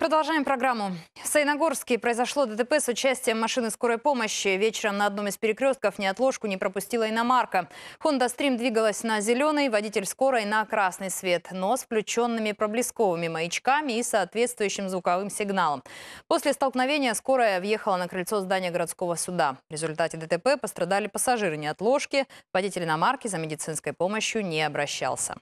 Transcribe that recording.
Продолжаем программу. В Саиногорске произошло ДТП с участием машины скорой помощи. Вечером на одном из перекрестков ни отложку не пропустила иномарка. Honda Stream двигалась на зеленый, водитель скорой на красный свет, но с включенными проблесковыми маячками и соответствующим звуковым сигналом. После столкновения скорая въехала на крыльцо здания городского суда. В результате ДТП пострадали пассажиры неотложки. Водитель иномарки за медицинской помощью не обращался.